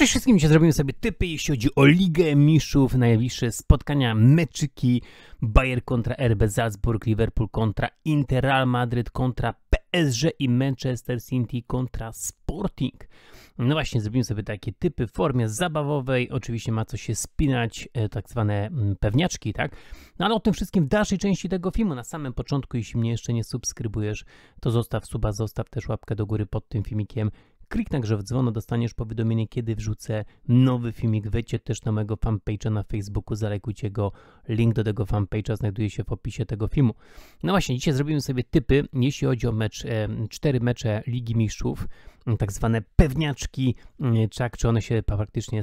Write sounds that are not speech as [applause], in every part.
Cześć wszystkim, dzisiaj zrobimy sobie typy, jeśli chodzi o Ligę Mistrzów, najbliższe spotkania, meczyki, Bayern kontra RB Salzburg, Liverpool kontra Inter, Real Madrid kontra PSG i Manchester City kontra Sporting. No właśnie, zrobimy sobie takie typy w formie zabawowej, oczywiście ma co się spinać, e, tak zwane mm, pewniaczki, tak? No ale o tym wszystkim w dalszej części tego filmu, na samym początku, jeśli mnie jeszcze nie subskrybujesz, to zostaw suba, zostaw też łapkę do góry pod tym filmikiem, Kliknij także w dzwon, dostaniesz powiadomienie, kiedy wrzucę nowy filmik. Wejdźcie też na mojego fanpage'a na Facebooku, zalajkujcie go. Link do tego fanpage'a znajduje się w opisie tego filmu. No właśnie, dzisiaj zrobimy sobie typy, jeśli chodzi o mecz, e, cztery mecze Ligi Mistrzów tak zwane pewniaczki, mm, czak, czy one się praktycznie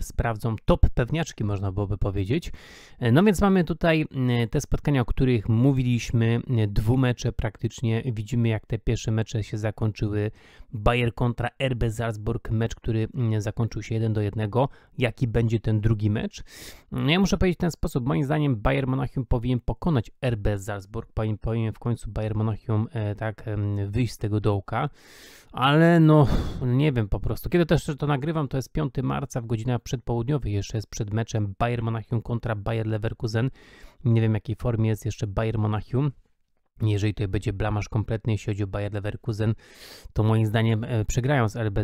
sprawdzą. Top pewniaczki można byłoby powiedzieć. E, no więc mamy tutaj mm, te spotkania, o których mówiliśmy, e, mecze praktycznie. Widzimy jak te pierwsze mecze się zakończyły. Bayer kontra RB Salzburg, mecz, który mm, zakończył się 1 do 1. Jaki będzie ten drugi mecz? Ja muszę powiedzieć w ten sposób, moim zdaniem Bayern Monachium powinien pokonać RB Salzburg, powinien w końcu Bayern Monachium e, tak wyjść z tego dołka, ale no nie wiem po prostu. Kiedy też to nagrywam, to jest 5 marca w godzinach przedpołudniowych, jeszcze jest przed meczem Bayern Monachium kontra Bayer Leverkusen. Nie wiem, jakiej formie jest jeszcze Bayern Monachium. Jeżeli tutaj będzie blamasz kompletny, jeśli chodzi o Bayer Leverkusen, to moim zdaniem e, przegrają z RB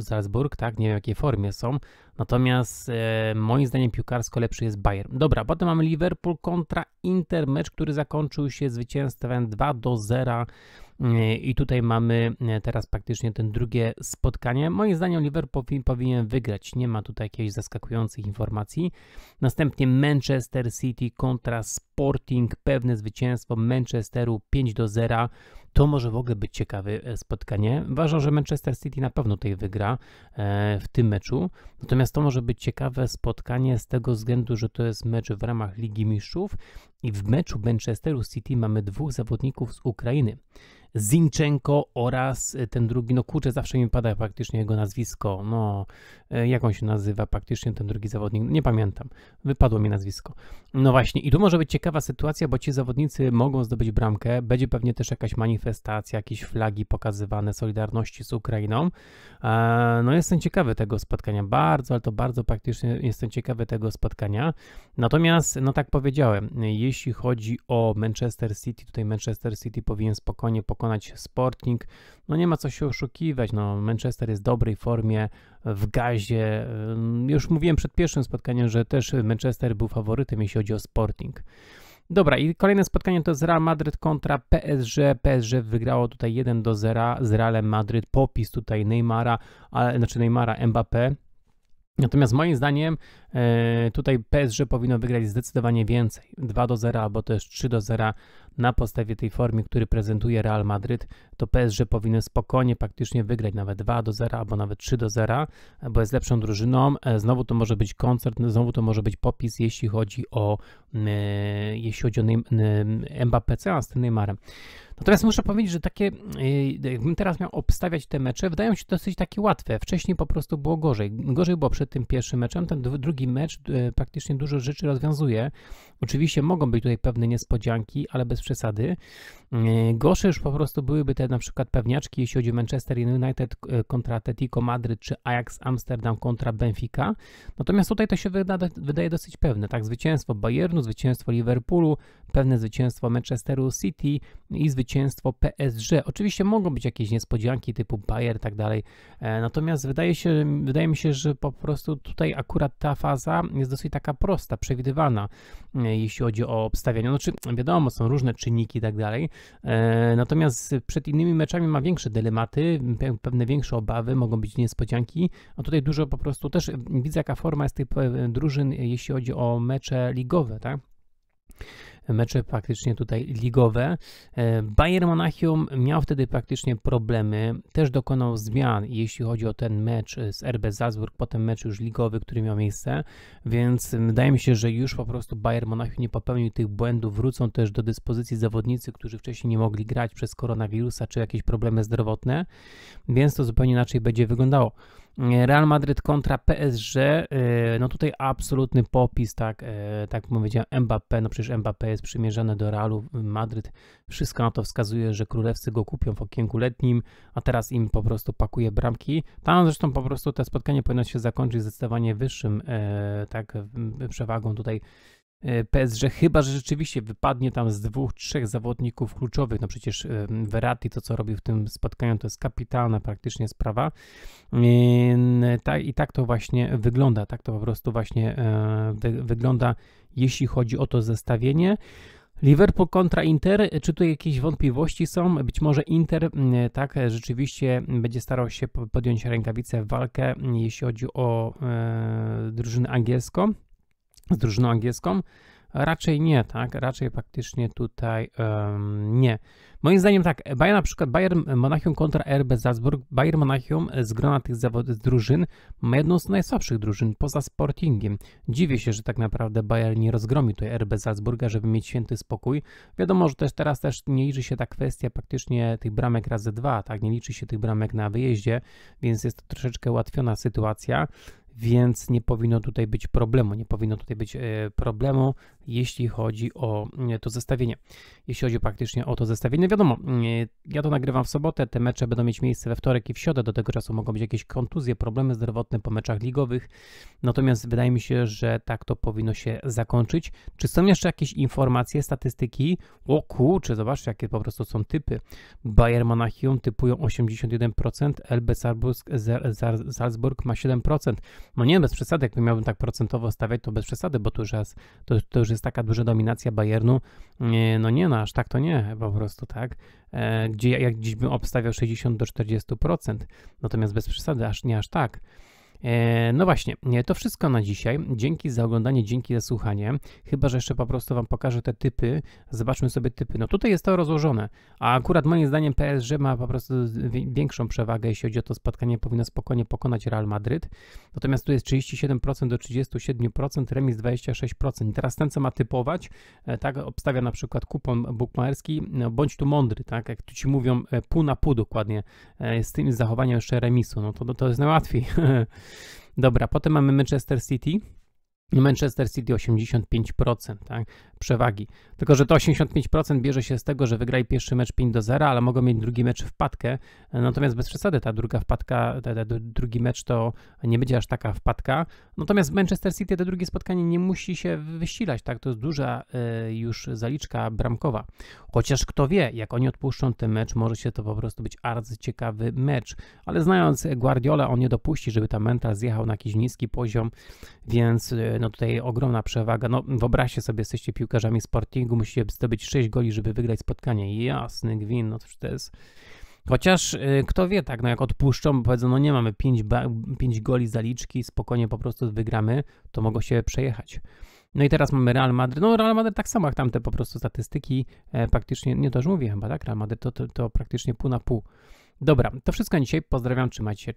Salzburg, tak? Nie wiem, w jakiej formie są. Natomiast e, moim zdaniem piłkarsko lepszy jest Bayern. Dobra, potem mamy Liverpool kontra Inter, mecz, który zakończył się zwycięstwem 2 do 0 E, I tutaj mamy e, teraz praktycznie ten drugie spotkanie. Moim zdaniem Liverpool powinien wygrać. Nie ma tutaj jakichś zaskakujących informacji. Następnie Manchester City kontra Sporting. Pewne zwycięstwo Manchesteru 5 do 0 to może w ogóle być ciekawe e, spotkanie. Uważam, że Manchester City na pewno tutaj wygra e, w tym meczu. Natomiast to może być ciekawe spotkanie z tego względu, że to jest mecz w ramach Ligi Mistrzów i w meczu Manchesteru City mamy dwóch zawodników z Ukrainy. Zinchenko oraz e, ten drugi, no kurczę, zawsze mi pada praktycznie jego nazwisko, no jak on się nazywa praktycznie ten drugi zawodnik, nie pamiętam, wypadło mi nazwisko. No właśnie i tu może być ciekawa sytuacja, bo ci zawodnicy mogą zdobyć bramkę, będzie pewnie też jakaś manifestacja manifestacji, jakieś flagi pokazywane Solidarności z Ukrainą. E, no jestem ciekawy tego spotkania, bardzo, ale to bardzo praktycznie jestem ciekawy tego spotkania. Natomiast, no tak powiedziałem, jeśli chodzi o Manchester City, tutaj Manchester City powinien spokojnie pokonać Sporting. No nie ma co się oszukiwać, no Manchester jest w dobrej formie, w gazie. Już mówiłem przed pierwszym spotkaniem, że też Manchester był faworytem, jeśli chodzi o Sporting. Dobra, i kolejne spotkanie to jest Real Madrid kontra PSG. PSG wygrało tutaj 1 do 0 z Realem Madryt. Popis tutaj Neymara, ale, znaczy Neymara Mbappé Natomiast moim zdaniem e, tutaj PSG powinno wygrać zdecydowanie więcej. 2 do 0 albo też 3 do 0 na podstawie tej formy, który prezentuje Real Madryt, to PSG powinno spokojnie praktycznie wygrać nawet 2 do 0 albo nawet 3 do 0, bo jest lepszą drużyną. E, znowu to może być koncert, znowu to może być popis, jeśli chodzi o e, jeśli chodzi o Mbappé, a z tym Neymarem. Natomiast muszę powiedzieć, że takie, e, jakbym teraz miał obstawiać te mecze, wydają się dosyć takie łatwe. Wcześniej po prostu było gorzej. Gorzej było przed tym pierwszym meczem. Ten drugi mecz e, praktycznie dużo rzeczy rozwiązuje. Oczywiście mogą być tutaj pewne niespodzianki, ale bez przesady. E, gorsze już po prostu byłyby te na przykład pewniaczki, jeśli chodzi o Manchester United kontra Atletico Madryt, czy Ajax Amsterdam kontra Benfica. Natomiast tutaj to się wydaje dosyć pewne. Tak, zwycięstwo Bayernu, zwycięstwo Liverpoolu, pewne zwycięstwo Manchesteru City i zwycięstwo PSG. Oczywiście mogą być jakieś niespodzianki typu Bayer i tak dalej, e, natomiast wydaje, się, wydaje mi się, że po prostu tutaj akurat ta faza jest dosyć taka prosta, przewidywana, e, jeśli chodzi o obstawianie. No czy wiadomo, są różne czynniki i tak dalej, e, natomiast przed innymi meczami ma większe dylematy, pewne większe obawy, mogą być niespodzianki, a tutaj dużo po prostu też widzę jaka forma jest tych drużyn, jeśli chodzi o mecze ligowe, tak? mecze praktycznie tutaj ligowe. E, Bayern Monachium miał wtedy praktycznie problemy, też dokonał zmian, jeśli chodzi o ten mecz e, z RB Salzburg, potem mecz już ligowy, który miał miejsce, więc e, wydaje mi się, że już po prostu Bayern Monachium nie popełnił tych błędów, wrócą też do dyspozycji zawodnicy, którzy wcześniej nie mogli grać przez koronawirusa czy jakieś problemy zdrowotne, więc to zupełnie inaczej będzie wyglądało. Real Madrid kontra PSG, e, no tutaj absolutny popis, tak, e, tak powiedziałem, Mbappé, no przecież Mbappé jest przymierzony do Realu Madryt, wszystko na to wskazuje, że królewscy go kupią w okienku letnim, a teraz im po prostu pakuje bramki. Tam zresztą po prostu te spotkanie powinno się zakończyć zdecydowanie wyższym, e, tak, przewagą tutaj E, PSG, chyba że rzeczywiście wypadnie tam z dwóch, trzech zawodników kluczowych. No przecież e, Verratti, to co robił w tym spotkaniu, to jest kapitalna praktycznie sprawa. E, I tak to właśnie wygląda, tak to po prostu właśnie wygląda, jeśli chodzi o to zestawienie. Liverpool kontra Inter, czy tu jakieś wątpliwości są? Być może Inter, tak, rzeczywiście będzie starał się podjąć rękawice w walkę, jeśli chodzi o e, drużynę angielską z drużyną angielską? Raczej nie, tak? Raczej praktycznie tutaj um, nie. Moim zdaniem tak, Bayern, na przykład Bayern Monachium kontra RB Salzburg, Bayern Monachium z grona tych zawod, z drużyn ma jedną z najsłabszych drużyn poza Sportingiem. Dziwię się, że tak naprawdę Bayern nie rozgromi tutaj RB Salzburga, żeby mieć święty spokój. Wiadomo, że też teraz też nie liczy się ta kwestia praktycznie tych bramek razy dwa, tak? Nie liczy się tych bramek na wyjeździe, więc jest to troszeczkę ułatwiona sytuacja więc nie powinno tutaj być problemu, nie powinno tutaj być e, problemu, jeśli chodzi o e, to zestawienie. Jeśli chodzi praktycznie o to zestawienie, wiadomo, e, ja to nagrywam w sobotę, te mecze będą mieć miejsce we wtorek i w środę, do tego czasu mogą być jakieś kontuzje, problemy zdrowotne po meczach ligowych, natomiast wydaje mi się, że tak to powinno się zakończyć. Czy są jeszcze jakieś informacje, statystyki? O Czy zobaczcie, jakie po prostu są typy. Bayern Monachium typują 81%, LB Salzburg, Salzburg ma 7% no nie bez przesady, jakby miałbym tak procentowo stawiać, to bez przesady, bo to już jest, to, to już jest taka duża dominacja Bayernu, no nie, no aż tak to nie, po prostu tak, e, gdzie jak dziś bym obstawiał 60 do 40%, natomiast bez przesady, aż nie aż tak. E, no właśnie, e, to wszystko na dzisiaj. Dzięki za oglądanie, dzięki za słuchanie. Chyba, że jeszcze po prostu Wam pokażę te typy. Zobaczmy sobie typy. No tutaj jest to rozłożone, a akurat moim zdaniem PSG ma po prostu większą przewagę, jeśli chodzi o to spotkanie, powinno spokojnie pokonać Real Madryt. Natomiast tu jest 37% do 37%, remis 26%. I teraz ten, co ma typować, e, tak, obstawia na przykład kupon bukmaerski, no, bądź tu mądry, tak, jak tu Ci mówią pół na pół dokładnie, z tym zachowaniem jeszcze remisu, no to, no to jest najłatwiej. [laughs] Dobra, potem mamy Manchester City. Manchester City 85%, tak? przewagi. Tylko, że to 85% bierze się z tego, że wygrali pierwszy mecz 5 do 0, ale mogą mieć drugi mecz wpadkę. Natomiast bez przesady ta druga wpadka, ten drugi mecz to nie będzie aż taka wpadka. Natomiast Manchester City to drugie spotkanie nie musi się wysilać, tak? To jest duża y, już zaliczka bramkowa. Chociaż kto wie, jak oni odpuszczą ten mecz, może się to po prostu być bardzo ciekawy mecz. Ale znając Guardiola, on nie dopuści, żeby ta mental zjechał na jakiś niski poziom, więc y, no tutaj ogromna przewaga. No wyobraźcie sobie, jesteście piłkę piłkarzami Sportingu musi zdobyć 6 goli, żeby wygrać spotkanie. Jasny gwin, no to jest... Chociaż y, kto wie, tak, no jak odpuszczą, powiedzą, no nie mamy 5, goli zaliczki, spokojnie po prostu wygramy, to mogą się przejechać. No i teraz mamy Real Madrid. No Real Madrid tak samo jak tamte po prostu statystyki e, praktycznie, nie to już mówię chyba, tak? Real Madrid to, to, to praktycznie pół na pół. Dobra, to wszystko dzisiaj. Pozdrawiam, trzymajcie się,